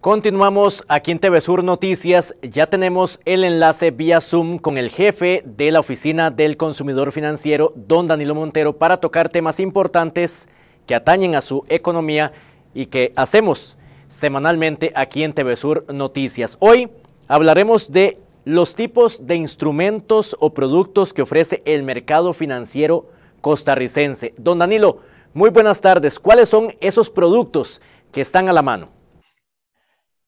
Continuamos aquí en TV Sur Noticias. Ya tenemos el enlace vía Zoom con el jefe de la Oficina del Consumidor Financiero, don Danilo Montero, para tocar temas importantes que atañen a su economía y que hacemos semanalmente aquí en TV Sur Noticias. Hoy hablaremos de los tipos de instrumentos o productos que ofrece el mercado financiero costarricense. Don Danilo, muy buenas tardes. ¿Cuáles son esos productos que están a la mano?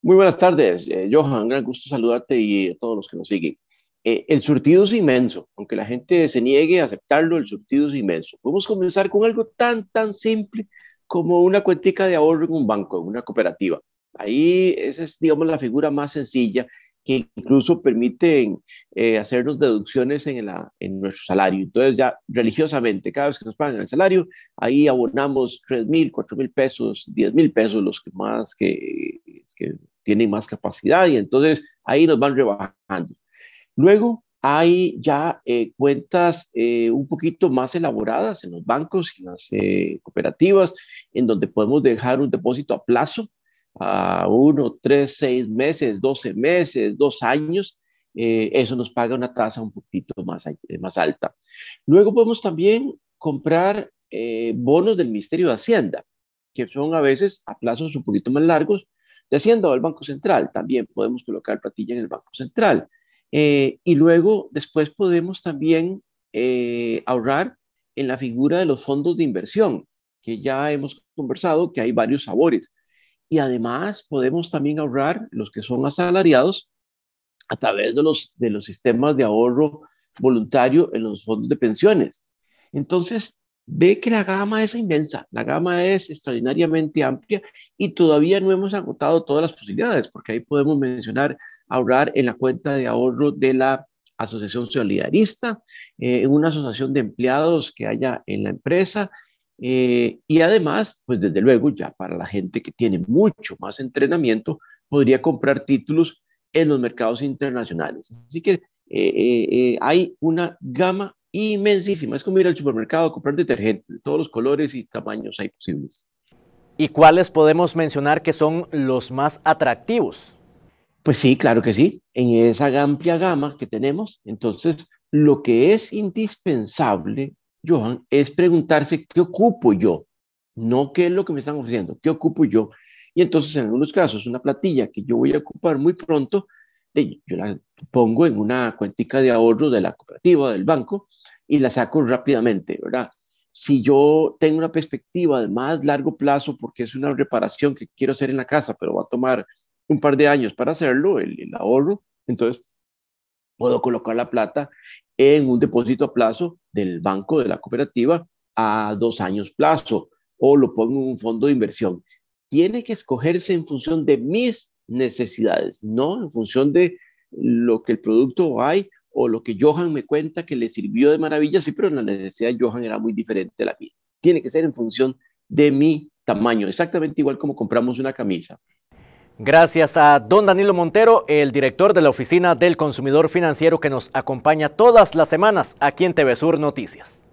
Muy buenas tardes, Johan, eh, Johan. Gran gusto saludarte y a todos los que nos siguen. Eh, el surtido es inmenso, aunque la gente se niegue a aceptarlo, el surtido es inmenso. Podemos comenzar con algo tan, tan simple como una cuentica de ahorro en un banco, en una cooperativa. Ahí esa es, digamos, la figura más sencilla que incluso permiten eh, hacernos deducciones en, en nuestro salario. Entonces ya religiosamente, cada vez que nos pagan el salario, ahí abonamos 3 mil, 4 mil pesos, 10 mil pesos los que más que, que tienen más capacidad y entonces ahí nos van rebajando. Luego hay ya eh, cuentas eh, un poquito más elaboradas en los bancos y las cooperativas, en donde podemos dejar un depósito a plazo a uno, tres, seis meses, doce meses, dos años, eh, eso nos paga una tasa un poquito más, eh, más alta. Luego podemos también comprar eh, bonos del Ministerio de Hacienda, que son a veces a plazos un poquito más largos, de Hacienda o del Banco Central. También podemos colocar platilla en el Banco Central. y luego, después podemos también ahorrar en la figura de los fondos de inversión, que ya hemos conversado que hay varios sabores y además podemos también ahorrar los que son asalariados a través de los, sistemas de ahorro voluntario en los fondos de pensiones. Entonces, ve que la gama es inmensa, la gama es extraordinariamente amplia y todavía no hemos agotado todas las posibilidades, porque ahí podemos mencionar ahorrar en la cuenta de ahorro de la asociación solidarista, eh, en una asociación de empleados que haya en la empresa, eh, y además, pues desde luego, ya para la gente que tiene mucho más entrenamiento, podría comprar títulos en los mercados internacionales. Así que eh, eh, hay una gama inmensísima. Es como ir al supermercado a comprar detergente todos los colores y tamaños hay posibles. ¿Y cuáles podemos mencionar que son los más atractivos? Pues sí, claro que sí. En esa amplia gama que tenemos, entonces lo que es indispensable Johan, es preguntarse qué ocupo yo, no qué es lo que me están ofreciendo, qué ocupo yo. Y entonces, en algunos casos, una platilla que yo voy a ocupar muy pronto, yo la pongo en una cuentica de ahorro de la cooperativa, del banco, y la saco rápidamente, ¿verdad? Si yo tengo una perspectiva de más largo plazo, porque es una reparación que quiero hacer en la casa, pero va a tomar un par de años para hacerlo, el, el ahorro, entonces puedo colocar la plata en un depósito a plazo del banco de la cooperativa a dos años plazo o lo pongo en un fondo de inversión. Tiene que escogerse en función de mis necesidades, no en función de lo que el producto hay o lo que Johan me cuenta que le sirvió de maravilla, sí, pero la necesidad de Johan era muy diferente a la mía. Tiene que ser en función de mi tamaño, exactamente igual como compramos una camisa. Gracias a don Danilo Montero, el director de la Oficina del Consumidor Financiero que nos acompaña todas las semanas aquí en TV Sur Noticias.